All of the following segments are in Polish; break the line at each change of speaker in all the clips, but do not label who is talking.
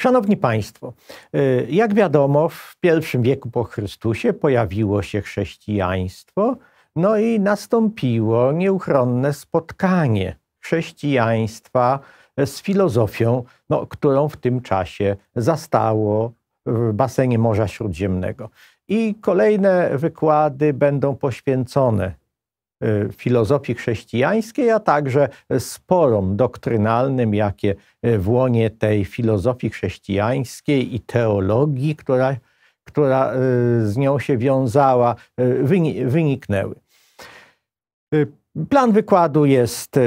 Szanowni Państwo, y, jak wiadomo, w pierwszym wieku po Chrystusie pojawiło się chrześcijaństwo, no i nastąpiło nieuchronne spotkanie chrześcijaństwa z filozofią, no, którą w tym czasie zastało w basenie Morza Śródziemnego. I kolejne wykłady będą poświęcone y, filozofii chrześcijańskiej, a także sporom doktrynalnym, jakie y, w łonie tej filozofii chrześcijańskiej i teologii, która, która y, z nią się wiązała, wyniknęły. Y, plan wykładu jest y,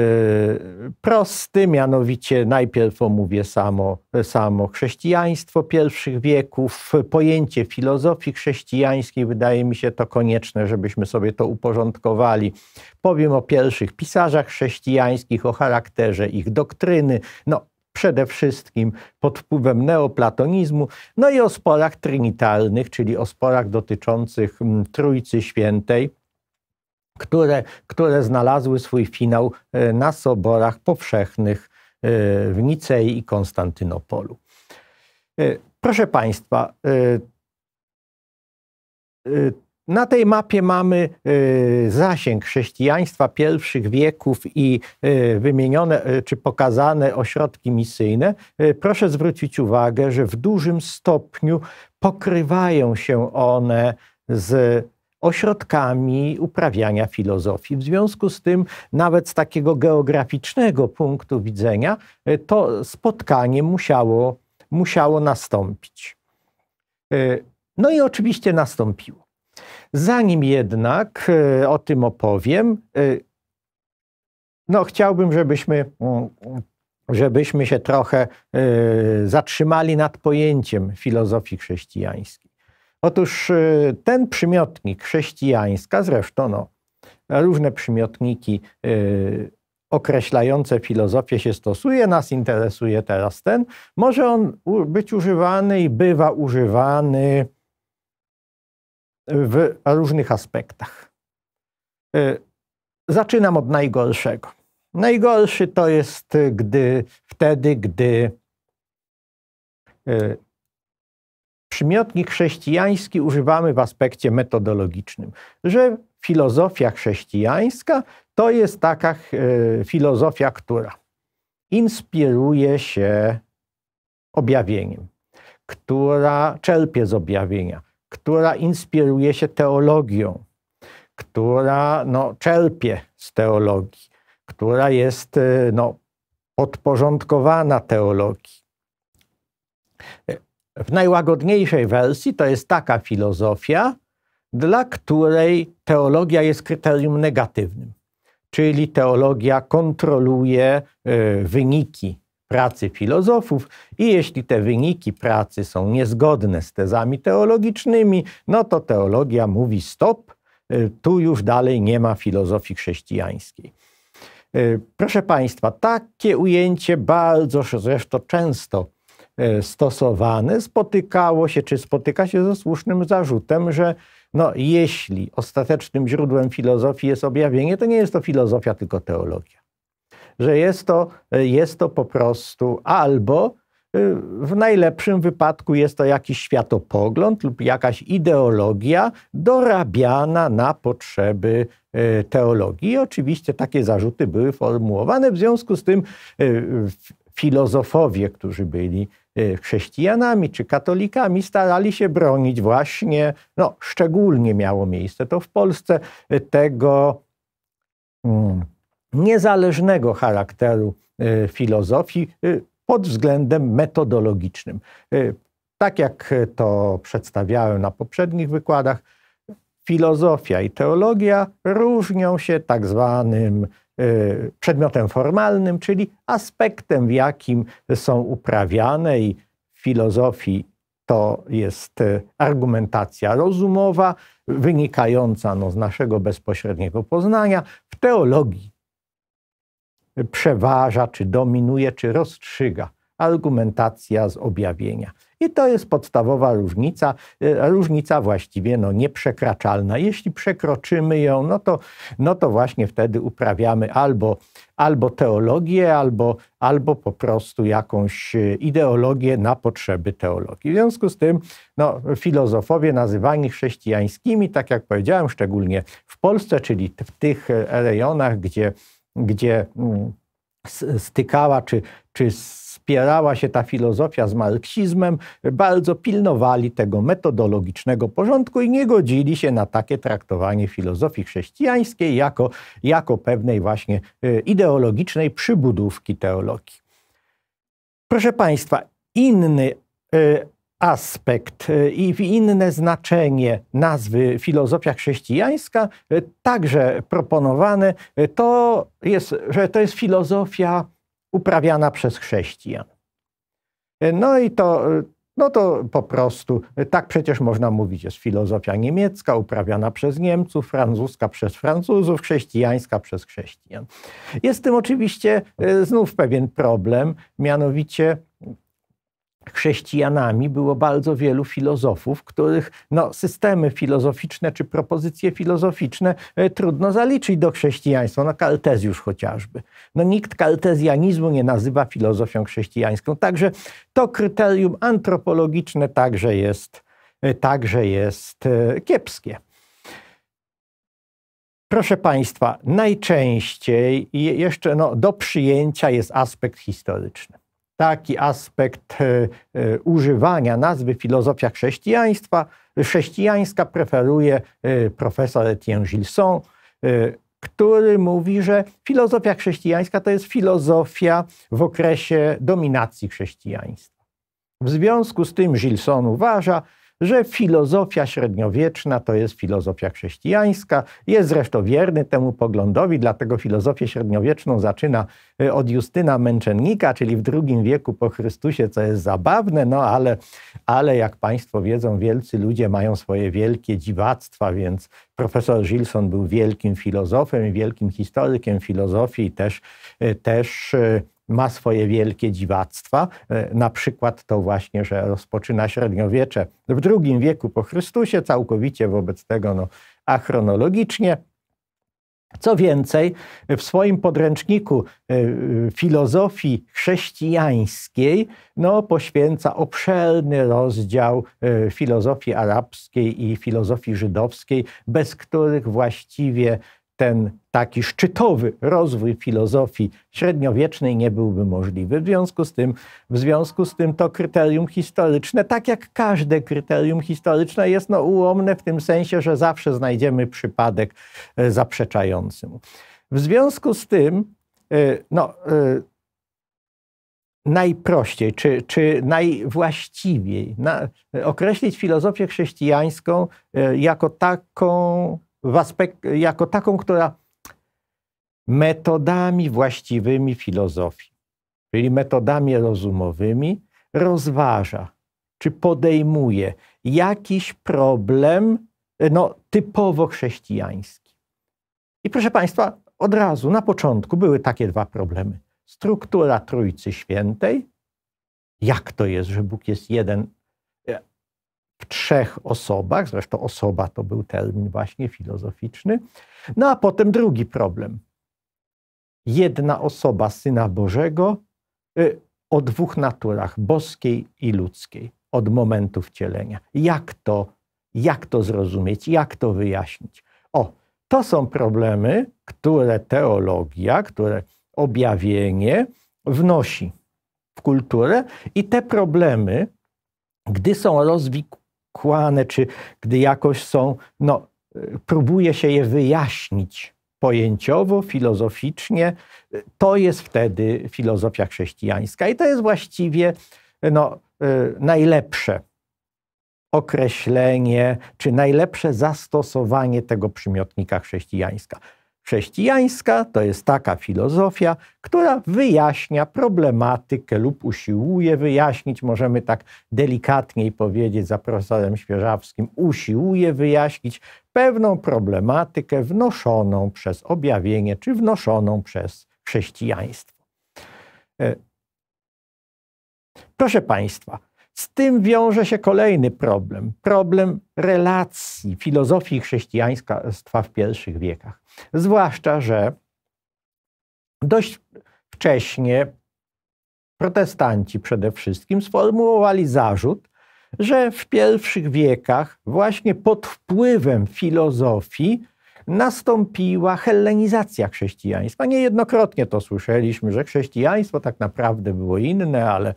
prosty, mianowicie najpierw omówię samo, samo chrześcijaństwo pierwszych wieków, pojęcie filozofii chrześcijańskiej. Wydaje mi się to konieczne, żebyśmy sobie to uporządkowali. Powiem o pierwszych pisarzach chrześcijańskich, o charakterze ich doktryny. No, przede wszystkim pod wpływem neoplatonizmu, no i o sporach trinitalnych, czyli o sporach dotyczących mm, Trójcy Świętej które, które znalazły swój finał e, na soborach powszechnych e, w Nicei i Konstantynopolu. E, proszę Państwa, na tej mapie mamy zasięg chrześcijaństwa pierwszych wieków i wymienione czy pokazane ośrodki misyjne. Proszę zwrócić uwagę, że w dużym stopniu pokrywają się one z ośrodkami uprawiania filozofii. W związku z tym, nawet z takiego geograficznego punktu widzenia, e, to spotkanie musiało, musiało nastąpić. E, no i oczywiście nastąpiło. Zanim jednak e, o tym opowiem, no chciałbym, żebyśmy, mm, żebyśmy się trochę zatrzymali nad pojęciem filozofii chrześcijańskiej. Otóż y, ten przymiotnik chrześcijańska, zresztą no, różne przymiotniki y, określające filozofię się stosuje, nas interesuje teraz ten. Może on być używany i bywa używany w różnych aspektach. Y, zaczynam od najgorszego. Najgorszy to jest gdy, wtedy, gdy przymiotnik chrześcijański używamy w aspekcie metodologicznym, że filozofia chrześcijańska to jest taka e, filozofia, która inspiruje się objawieniem, która czerpie z objawienia, która inspiruje się teologią, która no, czerpie z teologii, która jest e, no, podporządkowana teologii. W najłagodniejszej wersji to jest taka filozofia, dla której teologia jest kryterium negatywnym, czyli teologia kontroluje e, wyniki pracy filozofów i jeśli te wyniki pracy są niezgodne z tezami teologicznymi, no to teologia mówi stop, e, tu już dalej nie ma filozofii chrześcijańskiej. E, proszę Państwa, takie ujęcie bardzo zresztą często E, stosowane, spotykało się, czy spotyka się ze słusznym zarzutem, że no, jeśli ostatecznym źródłem filozofii jest objawienie, to nie jest to filozofia, tylko teologia. Że jest to, e, jest to po prostu albo e, w najlepszym wypadku jest to jakiś światopogląd lub jakaś ideologia dorabiana na potrzeby teologii. I oczywiście takie zarzuty były formułowane, w związku z tym filozofowie, którzy byli Y, chrześcijanami czy katolikami starali się bronić właśnie, no szczególnie miało miejsce to w Polsce, y, tego mm, niezależnego charakteru y, filozofii pod względem metodologicznym. tak jak to przedstawiałem na poprzednich wykładach, filozofia i teologia różnią się tak zwanym E, przedmiotem formalnym, czyli aspektem, w jakim są uprawiane i w filozofii to jest e, argumentacja rozumowa, wynikająca no, z naszego bezpośredniego poznania. W teologii przeważa, czy dominuje, czy rozstrzyga argumentacja z objawienia. I to jest podstawowa różnica, e, różnica właściwie no, nieprzekraczalna. Jeśli przekroczymy ją, no to, no to właśnie wtedy uprawiamy albo, albo teologię, albo, albo po prostu jakąś e, ideologię na potrzeby teologii. W związku z tym no, filozofowie nazywani chrześcijańskimi, tak jak powiedziałem, szczególnie w Polsce, czyli w tych e, rejonach, gdzie, gdzie mm, stykała czy, czy spierała się ta filozofia z marksizmem, bardzo pilnowali tego metodologicznego porządku i nie godzili się na takie traktowanie filozofii chrześcijańskiej jako, jako pewnej właśnie y, ideologicznej przybudówki teologii. Proszę Państwa, inny y, aspekt y, i inne znaczenie nazwy filozofia chrześcijańska, y, także proponowane, y, to jest, że to jest filozofia uprawiana przez chrześcijan. No i to, no to po prostu, tak przecież można mówić, jest filozofia niemiecka uprawiana przez Niemców, francuska przez Francuzów, chrześcijańska przez chrześcijan. Jest tym oczywiście znów pewien problem, mianowicie chrześcijanami było bardzo wielu filozofów, których no, systemy filozoficzne czy propozycje filozoficzne e, trudno zaliczyć do chrześcijaństwa. No, Kaltezjusz chociażby. No, nikt kaltezjanizmu nie nazywa filozofią chrześcijańską. Także to kryterium antropologiczne także jest, e, także jest e, kiepskie. Proszę Państwa, najczęściej jeszcze no, do przyjęcia jest aspekt historyczny taki aspekt e, e, używania nazwy filozofia chrześcijaństwa, chrześcijańska preferuje e, profesor Etienne Gilson, który mówi, że filozofia chrześcijańska to jest filozofia w okresie dominacji chrześcijaństwa. W związku z tym Gilson uważa, że filozofia średniowieczna to jest filozofia chrześcijańska. Jest zresztą wierny temu poglądowi, dlatego filozofię średniowieczną zaczyna y, od Justyna Męczennika, czyli w II wieku po Chrystusie, co jest zabawne, no ale, ale jak Państwo wiedzą, wielcy ludzie mają swoje wielkie dziwactwa, więc profesor Gilson był wielkim filozofem i wielkim historykiem filozofii, też, y, też y, ma swoje wielkie dziwactwa, e, na przykład to właśnie, że rozpoczyna średniowiecze w II wieku po Chrystusie, całkowicie wobec tego no, achronologicznie. Co więcej, w swoim podręczniku e, e, filozofii chrześcijańskiej no, poświęca obszerny rozdział filozofii arabskiej i filozofii żydowskiej, bez których właściwie ten taki szczytowy rozwój filozofii średniowiecznej nie byłby możliwy. W związku z tym, w związku z tym to kryterium historyczne, tak jak każde kryterium historyczne, jest no ułomne w tym sensie, że zawsze znajdziemy przypadek e, zaprzeczający mu. W związku z tym, e, no, e, najprościej, czy, czy najwłaściwiej na, określić filozofię chrześcijańską jako taką w aspekt, jako taką, która metodami właściwymi filozofii, czyli metodami rozumowymi, rozważa, czy podejmuje jakiś problem no, typowo chrześcijański. I proszę Państwa, od razu na początku były takie dwa problemy. Struktura Trójcy Świętej, jak to jest, że Bóg jest jeden w trzech osobach, zresztą osoba to był termin właśnie filozoficzny. No a potem drugi problem. Jedna osoba Syna Bożego y, o dwóch naturach, boskiej i ludzkiej, od momentu wcielenia. Jak to, jak to zrozumieć, jak to wyjaśnić? O, to są problemy, które teologia, które objawienie wnosi w kulturę i te problemy, gdy są rozwikłane, powikłane, czy gdy jakoś są, no, próbuje się je wyjaśnić pojęciowo, filozoficznie, to jest wtedy filozofia chrześcijańska. I to jest właściwie no, y, najlepsze określenie, czy najlepsze zastosowanie tego przymiotnika chrześcijańska. Chrześcijańska to jest taka filozofia, która wyjaśnia problematykę lub usiłuje wyjaśnić, możemy tak delikatniej powiedzieć za profesorem Świeżawskim, usiłuje wyjaśnić pewną problematykę wnoszoną przez objawienie czy wnoszoną przez chrześcijaństwo. E, proszę Państwa, z tym wiąże się kolejny problem problem relacji filozofii chrześcijaństwa w pierwszych wiekach. Zwłaszcza, że dość wcześnie protestanci przede wszystkim sformułowali zarzut, że w pierwszych wiekach właśnie pod wpływem filozofii nastąpiła hellenizacja chrześcijaństwa. Niejednokrotnie to słyszeliśmy, że chrześcijaństwo tak naprawdę było inne, ale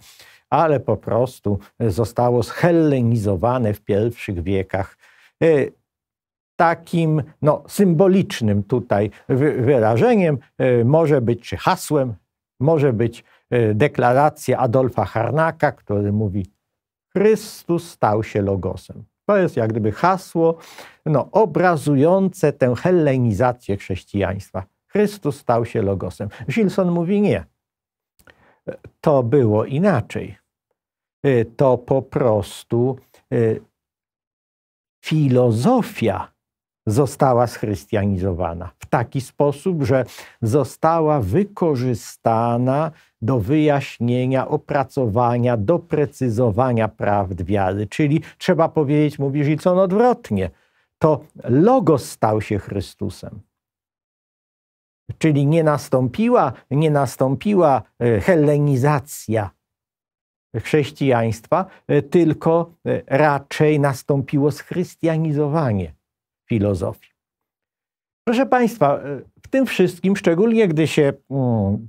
ale po prostu e, zostało zhellenizowane w pierwszych wiekach e, takim no, symbolicznym tutaj wyrażeniem e, może być, czy hasłem, może być deklaracja Adolfa Harnaka, który mówi: Chrystus stał się logosem. To jest jak gdyby hasło no, obrazujące tę hellenizację chrześcijaństwa. Chrystus stał się logosem. Gilson mówi: Nie. To było inaczej. Y, to po prostu y, filozofia została schrystianizowana w taki sposób, że została wykorzystana do wyjaśnienia, opracowania, doprecyzowania prawd wiary. Czyli trzeba powiedzieć, mówisz, co? Żicon odwrotnie, to Logos stał się Chrystusem. Czyli nie nastąpiła, nie nastąpiła y, hellenizacja chrześcijaństwa, e, tylko e, raczej nastąpiło schrystianizowanie filozofii. Proszę Państwa, e, w tym wszystkim, szczególnie gdy się mm,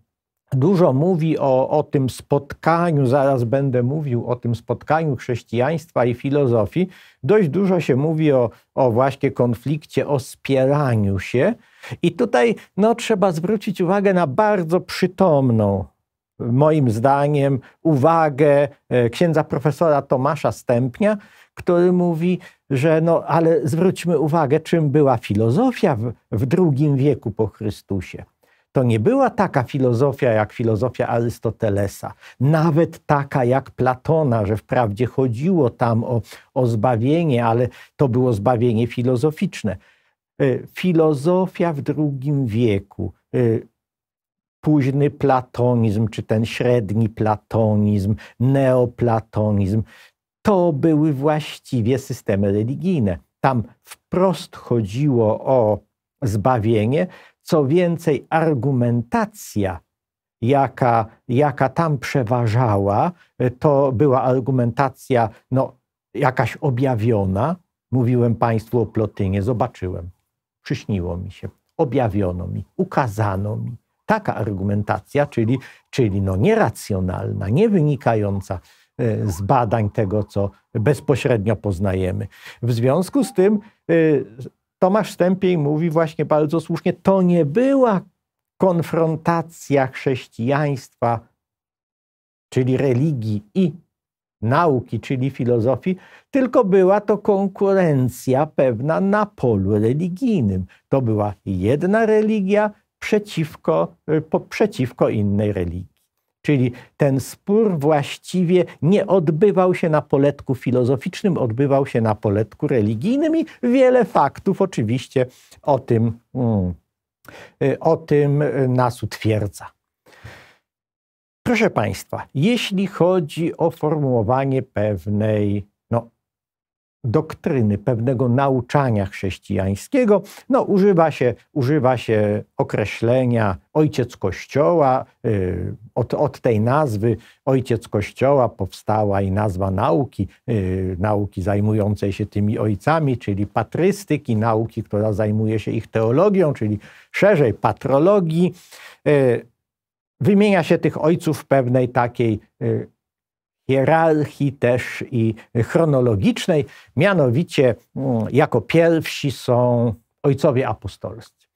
dużo mówi o, o tym spotkaniu, zaraz będę mówił o tym spotkaniu chrześcijaństwa i filozofii, dość dużo się mówi o, o właśnie konflikcie, o spieraniu się. I tutaj no, trzeba zwrócić uwagę na bardzo przytomną moim zdaniem, uwagę e, księdza profesora Tomasza Stępnia, który mówi, że no ale zwróćmy uwagę, czym była filozofia w, w II wieku po Chrystusie. To nie była taka filozofia jak filozofia Arystotelesa, nawet taka jak Platona, że wprawdzie chodziło tam o, o zbawienie, ale to było zbawienie filozoficzne. E, filozofia w II wieku e, późny platonizm, czy ten średni platonizm, neoplatonizm, to były właściwie systemy religijne. Tam wprost chodziło o zbawienie. Co więcej, argumentacja, jaka, jaka tam przeważała, to była argumentacja no, jakaś objawiona. Mówiłem Państwu o Plotynie, zobaczyłem, przyśniło mi się, objawiono mi, ukazano mi taka argumentacja, czyli, czyli no nieracjonalna, nie wynikająca e, z badań tego, co bezpośrednio poznajemy. W związku z tym e, Tomasz Stępień mówi właśnie bardzo słusznie, to nie była konfrontacja chrześcijaństwa, czyli religii i nauki, czyli filozofii, tylko była to konkurencja pewna na polu religijnym. To była jedna religia, przeciwko, y, po, przeciwko innej religii. Czyli ten spór właściwie nie odbywał się na poletku filozoficznym, odbywał się na poletku religijnym i wiele faktów oczywiście o tym, mm, y, o tym y, nas utwierdza. Proszę Państwa, jeśli chodzi o formułowanie pewnej doktryny, pewnego nauczania chrześcijańskiego. No, używa, się, używa się określenia ojciec Kościoła, y, od, od, tej nazwy ojciec Kościoła powstała i nazwa nauki, y, nauki zajmującej się tymi ojcami, czyli patrystyki, nauki, która zajmuje się ich teologią, czyli szerzej patrologii. Y, wymienia się tych ojców w pewnej takiej hierarchii też i chronologicznej, mianowicie mm, jako pierwsi są ojcowie apostolscy.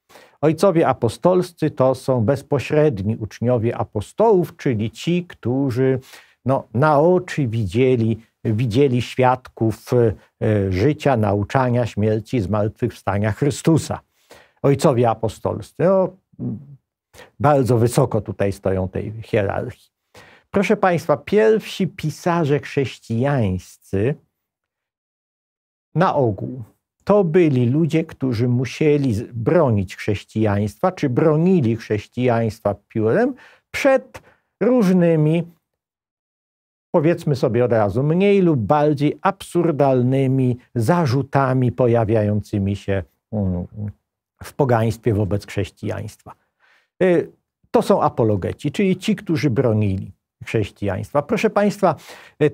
Ojcowie apostolscy to są bezpośredni uczniowie apostołów, czyli ci, którzy no, na oczy widzieli, widzieli świadków e, życia, nauczania, śmierci, zmartwychwstania Chrystusa. Ojcowie apostolscy. No, mm, bardzo wysoko tutaj stoją tej hierarchii. Proszę Państwa, pierwsi pisarze chrześcijańscy na ogół to byli ludzie, którzy musieli bronić chrześcijaństwa, czy bronili chrześcijaństwa piórem przed różnymi, powiedzmy sobie od razu, mniej lub bardziej absurdalnymi zarzutami pojawiającymi się mm, w pogaństwie wobec chrześcijaństwa. Y, to są apologeci, czyli ci, którzy bronili chrześcijaństwa. Proszę Państwa,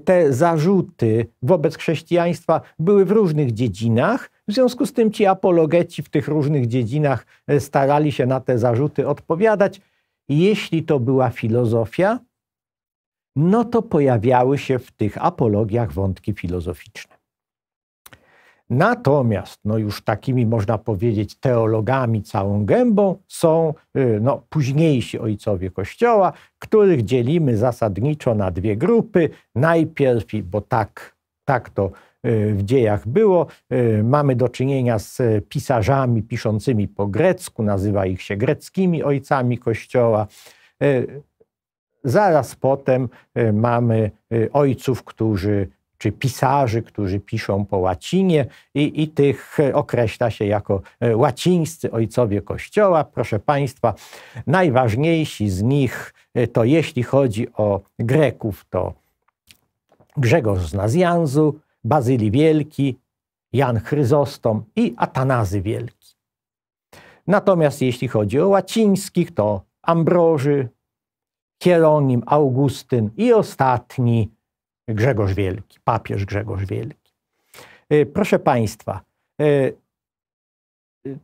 te zarzuty wobec chrześcijaństwa były w różnych dziedzinach. W związku z tym ci apologeci w tych różnych dziedzinach e, starali się na te zarzuty odpowiadać. Jeśli to była filozofia, no to pojawiały się w tych apologiach wątki filozoficzne. Natomiast no już takimi, można powiedzieć, teologami całą gębą są y, no, późniejsi ojcowie Kościoła, których dzielimy zasadniczo na dwie grupy. Najpierw, bo tak, tak to y, w dziejach było. Y, mamy do czynienia z pisarzami piszącymi po grecku, nazywa ich się greckimi ojcami Kościoła. Zaraz potem mamy ojców, którzy czy pisarzy, którzy piszą po łacinie i, i tych e, określa się jako e, łacińscy ojcowie Kościoła. Proszę Państwa, najważniejsi z nich e, to jeśli chodzi o Greków, to Grzegorz z Nazjanzu, Bazyli Wielki, Jan Chryzostom i Atanazy Wielki. Natomiast jeśli chodzi o łacińskich, to Ambroży, Hieronim, Augustyn i ostatni Grzegorz Wielki, papież Grzegorz Wielki. Y, proszę Państwa, y,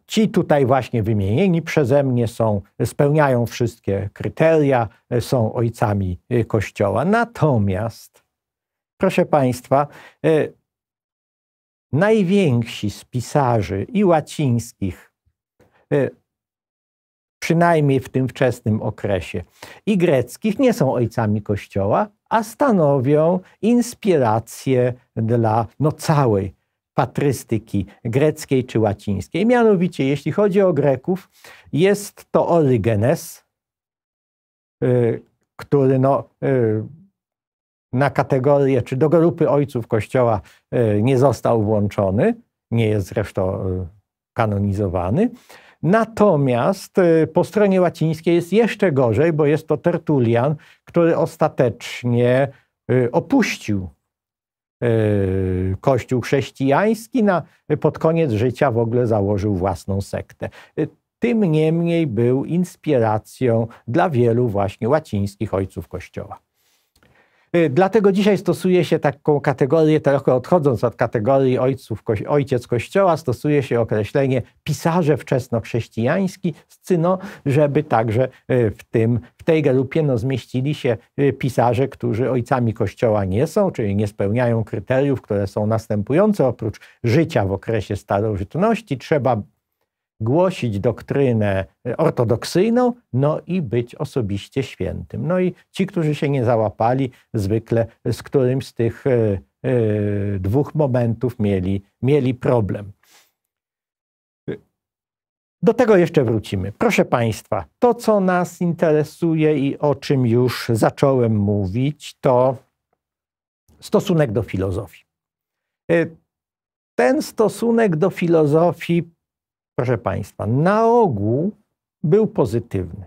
Ci tutaj właśnie wymienieni przeze mnie są, spełniają wszystkie kryteria, y, są ojcami Kościoła. Natomiast, proszę Państwa, najwięksi z pisarzy i łacińskich, przynajmniej w tym wczesnym okresie, i greckich nie są ojcami Kościoła, a stanowią inspirację dla no, całej patrystyki greckiej czy łacińskiej. Mianowicie, jeśli chodzi o Greków, jest to Orygenes, y, który no, y, na kategorię czy do grupy ojców Kościoła y, nie został włączony, nie jest zresztą kanonizowany. Natomiast y, po stronie łacińskiej jest jeszcze gorzej, bo jest to Tertulian, który ostatecznie y, opuścił y, Kościół chrześcijański, na, pod koniec życia w ogóle założył własną sektę. Tym niemniej był inspiracją dla wielu właśnie łacińskich ojców Kościoła. Y, dlatego dzisiaj stosuje się taką kategorię, trochę odchodząc od kategorii ojców, ojciec Kościoła, stosuje się określenie pisarze wczesnochrześcijański, cyno, żeby także y, w, tym, w tej grupie no, zmieścili się y, pisarze, którzy ojcami Kościoła nie są, czyli nie spełniają kryteriów, które są następujące. Oprócz życia w okresie starożytności trzeba głosić doktrynę e, ortodoksyjną, no i być osobiście świętym. No i ci, którzy się nie załapali, zwykle z którymś z tych e, e, dwóch momentów mieli, mieli problem. Do tego jeszcze wrócimy. Proszę Państwa, to co nas interesuje i o czym już zacząłem mówić, to stosunek do filozofii. Ten stosunek do filozofii proszę Państwa, na ogół był pozytywny.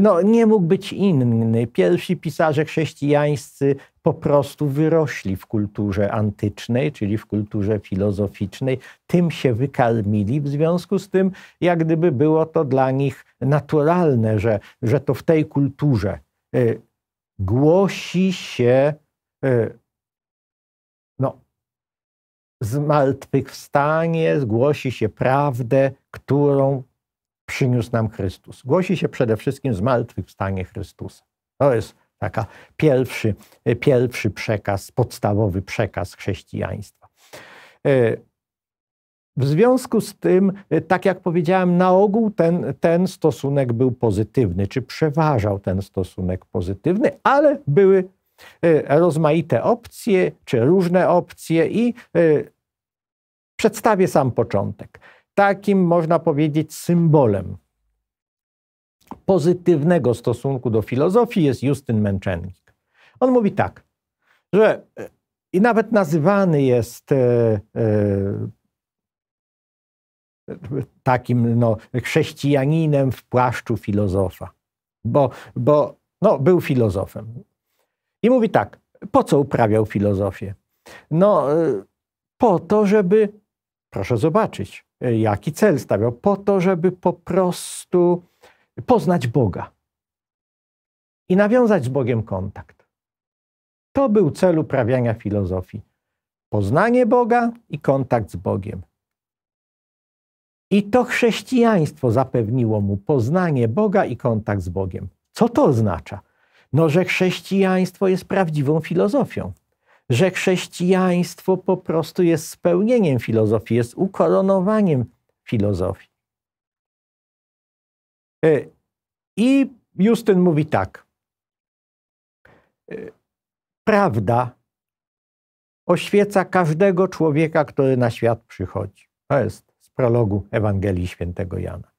No, nie mógł być inny. Pierwsi pisarze chrześcijańscy po prostu wyrośli w kulturze antycznej, czyli w kulturze filozoficznej, tym się wykarmili. W związku z tym, jak gdyby było to dla nich naturalne, że, że to w tej kulturze y, głosi się y, zmartwychwstanie zgłosi się prawdę, którą przyniósł nam Chrystus. Głosi się przede wszystkim zmartwychwstanie Chrystusa. To jest taka pierwszy, pierwszy przekaz, podstawowy przekaz chrześcijaństwa. E, w związku z tym, e, tak jak powiedziałem, na ogół ten, ten stosunek był pozytywny, czy przeważał ten stosunek pozytywny, ale były Y, rozmaite opcje czy różne opcje i y, przedstawię sam początek. Takim można powiedzieć symbolem pozytywnego stosunku do filozofii jest Justyn Męczennik. On mówi tak, że y, i nawet nazywany jest e, e, takim no, chrześcijaninem w płaszczu filozofa, bo, bo no, był filozofem. I mówi tak, po co uprawiał filozofię? No, y, po to, żeby, proszę zobaczyć, y, jaki cel stawiał, po to, żeby po prostu poznać Boga i nawiązać z Bogiem kontakt. To był cel uprawiania filozofii. Poznanie Boga i kontakt z Bogiem. I to chrześcijaństwo zapewniło mu poznanie Boga i kontakt z Bogiem. Co to oznacza? No, że chrześcijaństwo jest prawdziwą filozofią. Że chrześcijaństwo po prostu jest spełnieniem filozofii, jest ukoronowaniem filozofii. E, I Justyn mówi tak. E, prawda oświeca każdego człowieka, który na świat przychodzi. To jest z prologu Ewangelii Świętego Jana.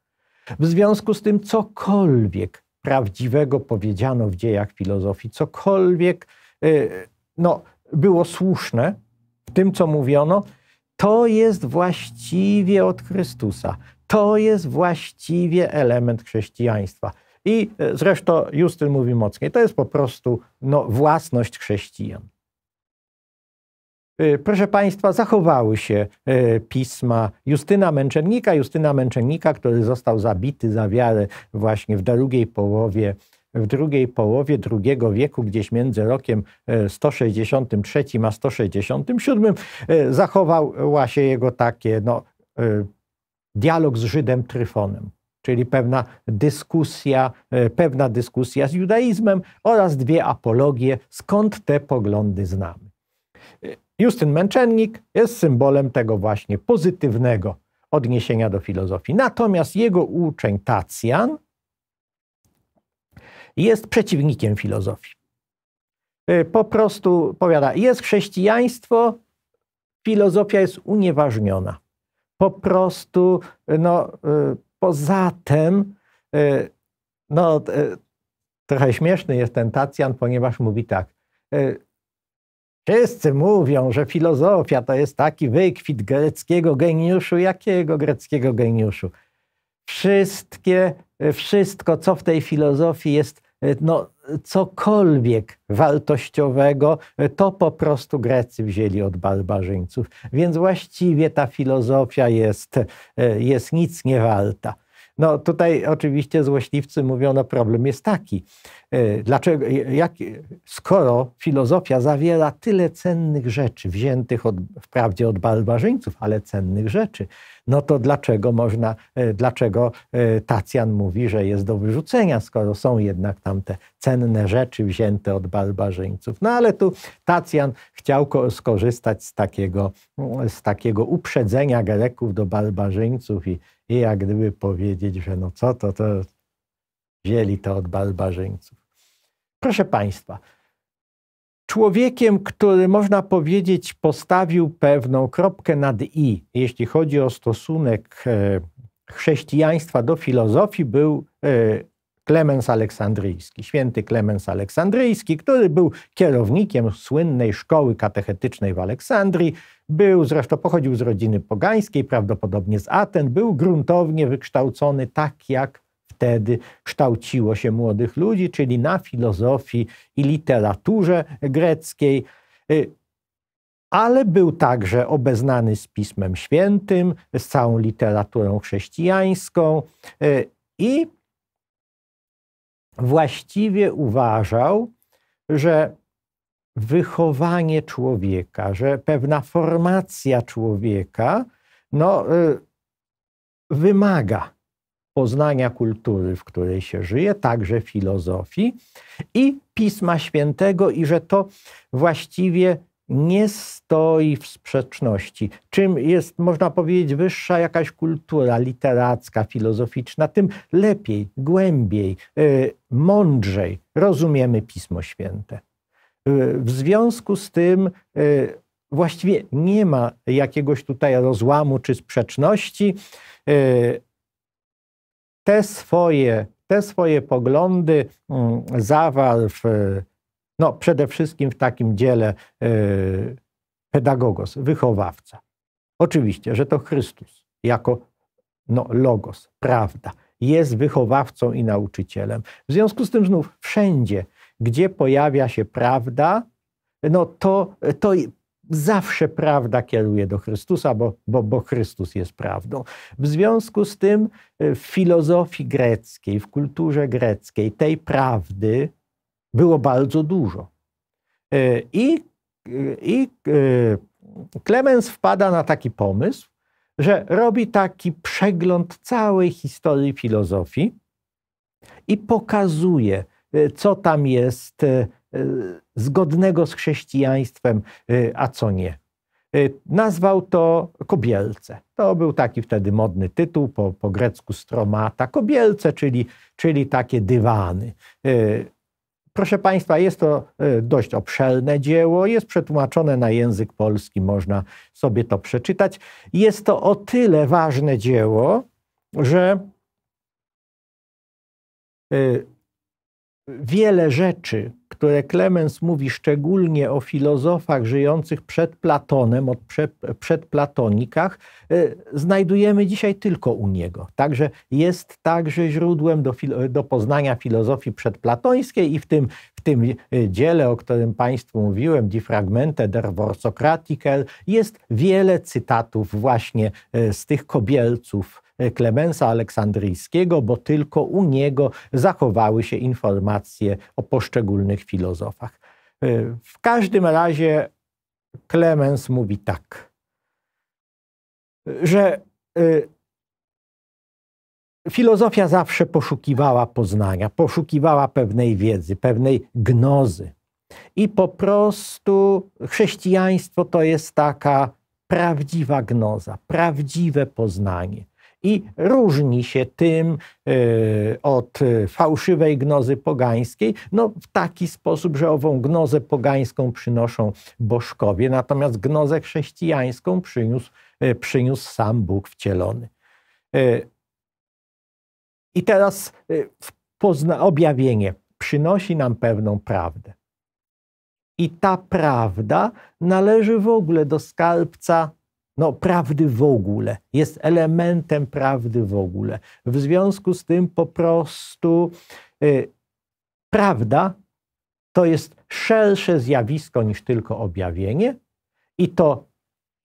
W związku z tym, cokolwiek prawdziwego powiedziano w dziejach filozofii, cokolwiek y, no, było słuszne w tym, co mówiono, to jest właściwie od Chrystusa. To jest właściwie element chrześcijaństwa. I y, zresztą Justyn mówi mocniej, to jest po prostu no, własność chrześcijan. Y, proszę Państwa, zachowały się y, pisma Justyna Męczennika, Justyna Męczennika, który został zabity za wiarę właśnie w drugiej połowie w drugiej połowie II wieku, gdzieś między rokiem 163 y, a 167, zachowała się jego takie no, dialog z Żydem Tryfonem czyli pewna dyskusja, pewna dyskusja z judaizmem oraz dwie apologie, skąd te poglądy znamy. Justyn Męczennik jest symbolem tego właśnie pozytywnego odniesienia do filozofii. Natomiast jego uczeń Tacjan jest przeciwnikiem filozofii. Y, po prostu powiada, jest chrześcijaństwo, filozofia jest unieważniona. Po prostu, y, no, y, poza tym, no, trochę śmieszny jest ten Tacjan, ponieważ mówi tak – Wszyscy mówią, że filozofia to jest taki wykwit greckiego geniuszu. Jakiego greckiego geniuszu? Wszystkie, wszystko, co w tej filozofii jest, no, cokolwiek wartościowego, to po prostu Grecy wzięli od barbarzyńców. Więc właściwie ta filozofia jest, jest nic nie warta. No tutaj oczywiście złośliwcy mówią, no problem jest taki. Y, dlaczego, y, jak, skoro filozofia zawiera tyle cennych rzeczy, wziętych od, wprawdzie od barbarzyńców, ale cennych rzeczy, no to dlaczego można, y, dlaczego Tacjan mówi, że jest do wyrzucenia, skoro są jednak tam te cenne rzeczy wzięte od barbarzyńców. No ale tu Tacjan chciał skorzystać z takiego, z takiego uprzedzenia Greków do barbarzyńców i, i jak gdyby powiedzieć, że no co to, to wzięli to od barbarzyńców. Proszę Państwa, człowiekiem, który można powiedzieć postawił pewną kropkę nad i, jeśli chodzi o stosunek e, chrześcijaństwa do filozofii, był e, Klemens Aleksandryjski, święty Klemens Aleksandryjski, który był kierownikiem słynnej szkoły katechetycznej w Aleksandrii, był zresztą pochodził z rodziny pogańskiej, prawdopodobnie z Aten, był gruntownie wykształcony tak jak wtedy kształciło się młodych ludzi, czyli na filozofii i literaturze greckiej. Y, ale był także obeznany z Pismem Świętym, z całą literaturą chrześcijańską y, i właściwie uważał, że wychowanie człowieka, że pewna formacja człowieka no, y, wymaga poznania kultury, w której się żyje, także filozofii i Pisma Świętego, i że to właściwie nie stoi w sprzeczności. Czym jest, można powiedzieć, wyższa jakaś kultura literacka, filozoficzna, tym lepiej, głębiej, y, mądrzej rozumiemy Pismo Święte. Y, w związku z tym y, właściwie nie ma jakiegoś tutaj rozłamu czy sprzeczności. Te swoje, te swoje poglądy mm, zawarł w no, przede wszystkim w takim dziele y, pedagogos, wychowawca. Oczywiście, że to Chrystus jako no, logos, prawda, jest wychowawcą i nauczycielem. W związku z tym znów wszędzie, gdzie pojawia się prawda, no to, to zawsze prawda kieruje do Chrystusa, bo, bo, bo Chrystus jest prawdą. W związku z tym e, w filozofii greckiej, w kulturze greckiej tej prawdy, było bardzo dużo. E, I, i e, Klemens wpada na taki pomysł, że robi taki przegląd całej historii filozofii i pokazuje, e, co tam jest zgodnego z chrześcijaństwem, a co nie. Nazwał to kobielce. To był taki wtedy modny tytuł, po, po grecku stromata. Kobielce, czyli, czyli takie dywany. Proszę Państwa, jest to e, dość obszerne dzieło, jest przetłumaczone na język polski, można sobie to przeczytać. Jest to o tyle ważne dzieło, że e, wiele rzeczy które Klemens mówi szczególnie o filozofach żyjących przed Platonem, od prze, przedplatonikach, e, znajdujemy dzisiaj tylko u niego. Także jest także źródłem do, do poznania filozofii przedplatońskiej i w tym, w tym e, dziele, o którym Państwu mówiłem, Die Fragmente der Worsokratikel, jest wiele cytatów właśnie e, z tych kobielców Klemensa Aleksandryjskiego, bo tylko u niego zachowały się informacje o poszczególnych filozofach. E, w każdym razie Klemens mówi tak, że e, filozofia zawsze poszukiwała poznania, poszukiwała pewnej wiedzy, pewnej gnozy. I po prostu chrześcijaństwo to jest taka prawdziwa gnoza, prawdziwe poznanie i różni się tym e, od fałszywej gnozy pogańskiej, no w taki sposób, że ową gnozę pogańską przynoszą bożkowie, natomiast gnozę chrześcijańską przyniósł, e, przyniósł sam Bóg wcielony. E, I teraz objawienie przynosi nam pewną prawdę. I ta prawda należy w ogóle do skarbca no, prawdy w ogóle, jest elementem prawdy w ogóle. W związku z tym po prostu y, prawda to jest szersze zjawisko niż tylko objawienie i to,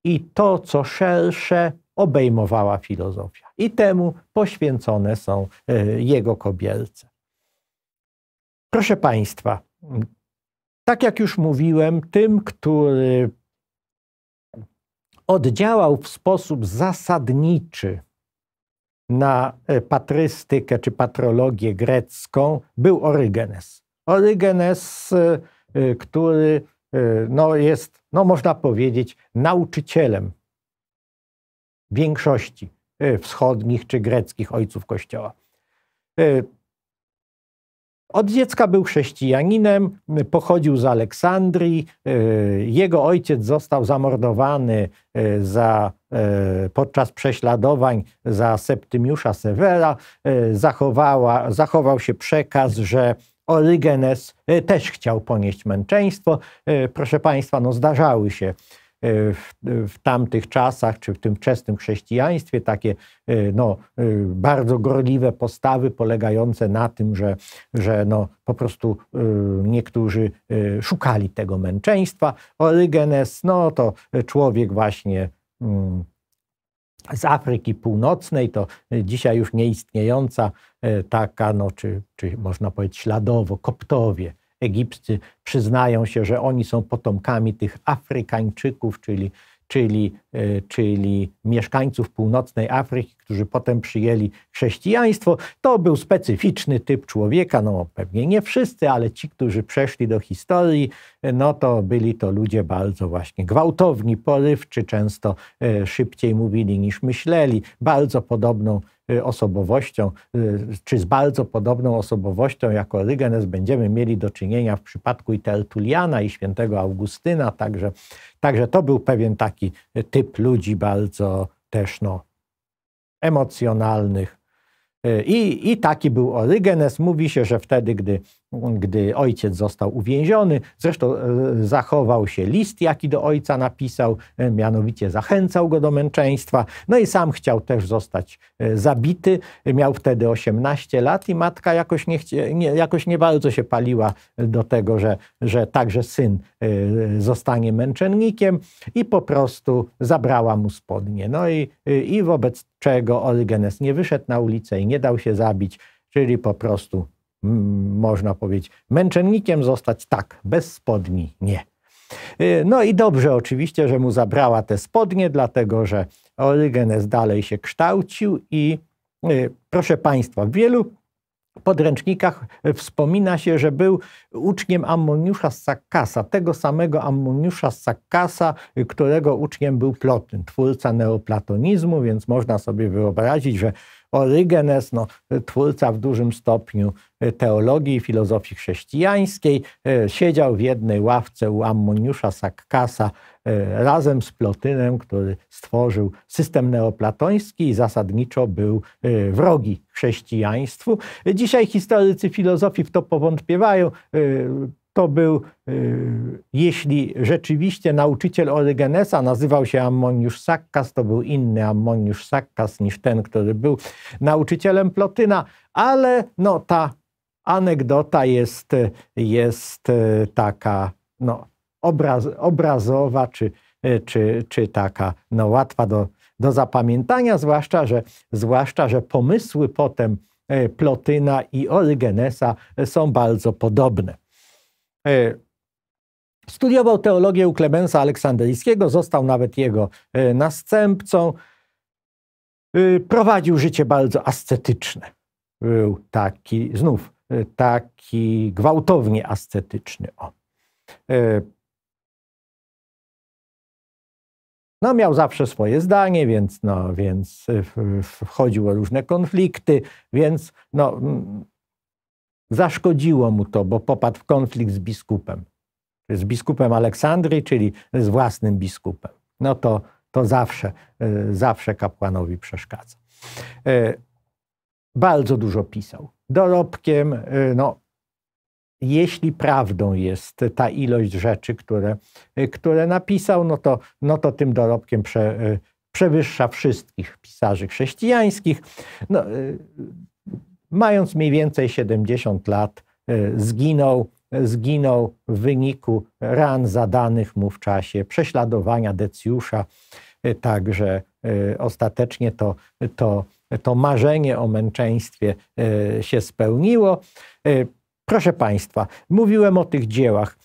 i to co szersze, obejmowała filozofia. I temu poświęcone są y, jego kobielce. Proszę Państwa, tak jak już mówiłem, tym, który oddziałał w sposób zasadniczy na e, patrystykę czy patrologię grecką, był Orygenes. Orygenes, e, e, który no, jest, no, można powiedzieć, nauczycielem większości wschodnich czy greckich ojców Kościoła. Od dziecka był chrześcijaninem, pochodził z Aleksandrii. E, jego ojciec został zamordowany e, za, e, podczas prześladowań za Septymiusza Severa. Zachowała, zachował się przekaz, że Orygenes też chciał ponieść męczeństwo. Proszę Państwa, no zdarzały się E, w, w tamtych czasach, czy w tym wczesnym chrześcijaństwie, takie e, no, e, bardzo gorliwe postawy polegające na tym, że, że no, po prostu niektórzy szukali tego męczeństwa. Orygenes, no to człowiek właśnie. Mm, z Afryki Północnej, to dzisiaj już nieistniejąca taka, no, czy, czy można powiedzieć śladowo, koptowie, egipscy przyznają się, że oni są potomkami tych Afrykańczyków, czyli, czyli, e, czyli mieszkańców północnej Afryki, którzy potem przyjęli chrześcijaństwo. To był specyficzny typ człowieka, no pewnie nie wszyscy, ale ci, którzy przeszli do historii, e, no to byli to ludzie bardzo właśnie gwałtowni, porywczy, często e, szybciej mówili niż myśleli, bardzo podobną Y, osobowością, y, czy z bardzo podobną osobowością jak Orygenes będziemy mieli do czynienia w przypadku i Tertuliana, i świętego Augustyna, także, także to był pewien taki typ ludzi bardzo też no, emocjonalnych. Y, I, I taki był Orygenes. Mówi się, że wtedy, gdy gdy ojciec został uwięziony. Zresztą e, zachował się list, jaki do ojca napisał, e, mianowicie zachęcał go do męczeństwa. No i sam chciał też zostać e, zabity. Miał wtedy 18 lat i matka jakoś nie, chcie, nie, jakoś nie bardzo się paliła do tego, że, że także syn zostanie męczennikiem i po prostu zabrała mu spodnie. No i, i wobec czego Orygenes nie wyszedł na ulicę i nie dał się zabić, czyli po prostu można powiedzieć, męczennikiem zostać tak, bez spodni nie. Y, no i dobrze oczywiście, że mu zabrała te spodnie, dlatego że Orygenes dalej się kształcił i y, proszę Państwa, w wielu podręcznikach wspomina się, że był uczniem Ammoniusza z Sakkasa, tego samego Ammoniusza z Sakkasa, którego uczniem był Plotyn, twórca neoplatonizmu, więc można sobie wyobrazić, że Orygenes, no, twórca w dużym stopniu y, teologii i filozofii chrześcijańskiej, y, siedział w jednej ławce u Ammoniusza Sakkasa y, razem z Plotynem, który stworzył system neoplatoński i zasadniczo był wrogi chrześcijaństwu. Dzisiaj historycy filozofii w to powątpiewają to był, y, jeśli rzeczywiście nauczyciel Orygenesa nazywał się Ammoniusz Sakkas, to był inny Ammoniusz Sakkas niż ten, który był nauczycielem Plotyna, ale no ta anegdota jest, jest y, taka no, obraz, obrazowa, czy, y, czy, czy taka no, łatwa do, do zapamiętania, zwłaszcza że, zwłaszcza, że pomysły potem Plotyna i Orygenesa są bardzo podobne. E, studiował teologię u Klemensa Aleksandryjskiego, został nawet jego e, następcą. E, prowadził życie bardzo ascetyczne. Był taki, znów, taki gwałtownie ascetyczny. O. No, miał zawsze swoje zdanie, więc, no, więc wchodził o różne konflikty, więc no, Zaszkodziło mu to, bo popadł w konflikt z biskupem. Z biskupem Aleksandrii, czyli z własnym biskupem. No to, to zawsze, e, zawsze kapłanowi przeszkadza. E, bardzo dużo pisał. Dorobkiem, e, no, jeśli prawdą jest ta ilość rzeczy, które, które napisał, no to, no to tym dorobkiem prze, przewyższa wszystkich pisarzy chrześcijańskich. No, mając mniej więcej 70 lat, e, zginął, e, zginął w wyniku ran zadanych mu w czasie prześladowania Decjusza. E, także ostatecznie to, to, to marzenie o męczeństwie się spełniło. Proszę Państwa, mówiłem o tych dziełach.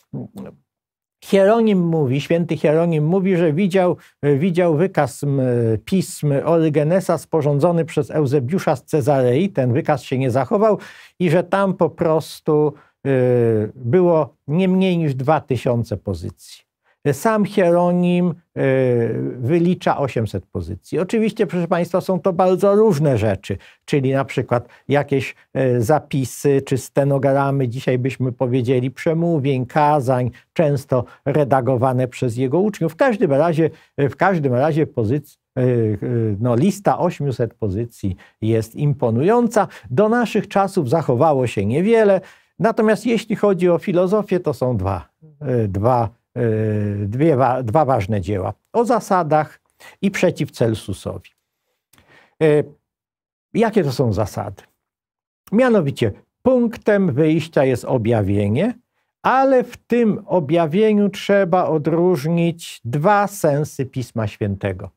Hieronim mówi, święty Hieronim mówi, że widział, e, widział wykaz e, pism Orygenesa sporządzony przez Eusebiusza z Cezarei. Ten wykaz się nie zachował i że tam po prostu e, było nie mniej niż 2000 pozycji. Sam Hieronim e, wylicza 800 pozycji. Oczywiście, proszę Państwa, są to bardzo różne rzeczy, czyli na przykład jakieś e, zapisy czy stenogramy, dzisiaj byśmy powiedzieli przemówień, kazań, często redagowane przez jego uczniów. W każdym razie, e, w każdym razie pozycji, no, lista 800 pozycji jest imponująca. Do naszych czasów zachowało się niewiele. Natomiast jeśli chodzi o filozofię, to są dwa, dwa Y, dwie, dwa ważne dzieła o zasadach i przeciw Celsusowi. Y, jakie to są zasady? Mianowicie punktem wyjścia jest objawienie, ale w tym objawieniu trzeba odróżnić dwa sensy Pisma Świętego.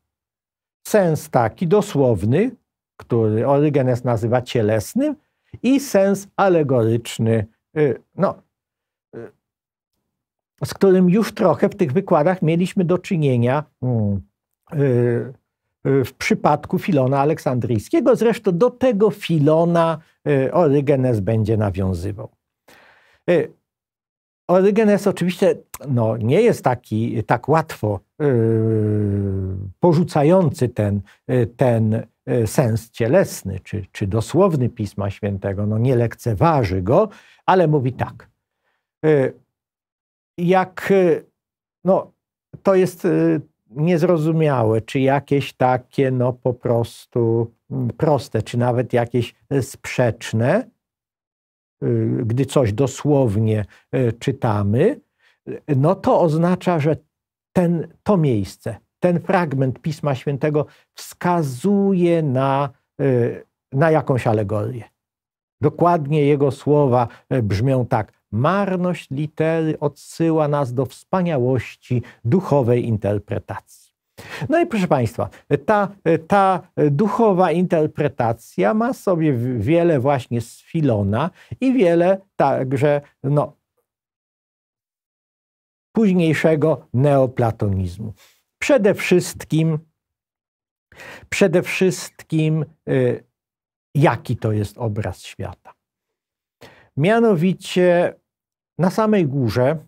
Sens taki dosłowny, który Orygenes nazywa cielesnym, i sens alegoryczny, y, no, z którym już trochę w tych wykładach mieliśmy do czynienia hmm, y, y, w przypadku Filona Aleksandryjskiego. Zresztą do tego Filona y, Orygenes będzie nawiązywał. Orygenes oczywiście no, nie jest taki tak łatwo porzucający ten, ten sens cielesny czy, czy dosłowny Pisma Świętego. No, nie lekceważy go, ale mówi tak – jak y, no, to jest y, niezrozumiałe, czy jakieś takie no po prostu mm, proste, czy nawet jakieś y, sprzeczne, gdy coś dosłownie czytamy, no to oznacza, że ten, to miejsce, ten fragment Pisma Świętego wskazuje na, na jakąś alegorię. Dokładnie jego słowa brzmią tak: marność litery odsyła nas do wspaniałości duchowej interpretacji. No i proszę Państwa, ta, ta duchowa interpretacja ma sobie wiele właśnie z Filona i wiele także no, późniejszego neoplatonizmu. Przede wszystkim, przede wszystkim, y, jaki to jest obraz świata. Mianowicie na samej górze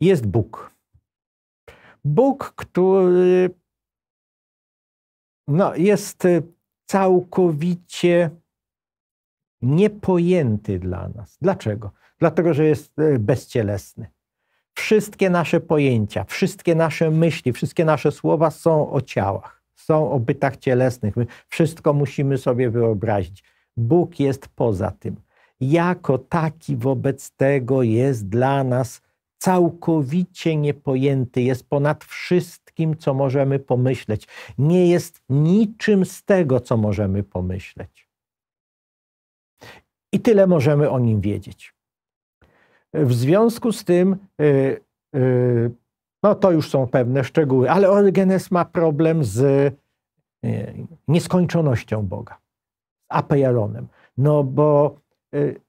jest Bóg. Bóg, który no, jest y, całkowicie niepojęty dla nas. Dlaczego? Dlatego, że jest y, bezcielesny. Wszystkie nasze pojęcia, wszystkie nasze myśli, wszystkie nasze słowa są o ciałach, są o bytach cielesnych. My wszystko musimy sobie wyobrazić. Bóg jest poza tym jako taki wobec tego jest dla nas całkowicie niepojęty, jest ponad wszystkim, co możemy pomyśleć. Nie jest niczym z tego, co możemy pomyśleć. I tyle możemy o nim wiedzieć. W związku z tym, y, y, no to już są pewne szczegóły, ale Orygenes ma problem z y, nieskończonością Boga, z apejalonem. No bo Y,